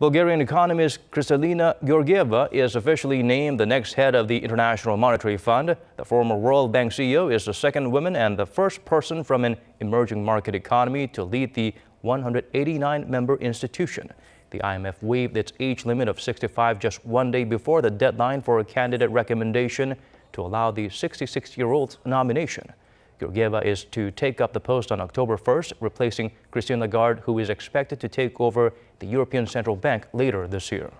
Bulgarian economist Kristalina Georgieva is officially named the next head of the International Monetary Fund. The former World Bank CEO is the second woman and the first person from an emerging market economy to lead the 189-member institution. The IMF waived its age limit of 65 just one day before the deadline for a candidate recommendation to allow the 66-year-old's nomination. Georgieva is to take up the post on October 1st, replacing Christine Lagarde, who is expected to take over the European Central Bank later this year.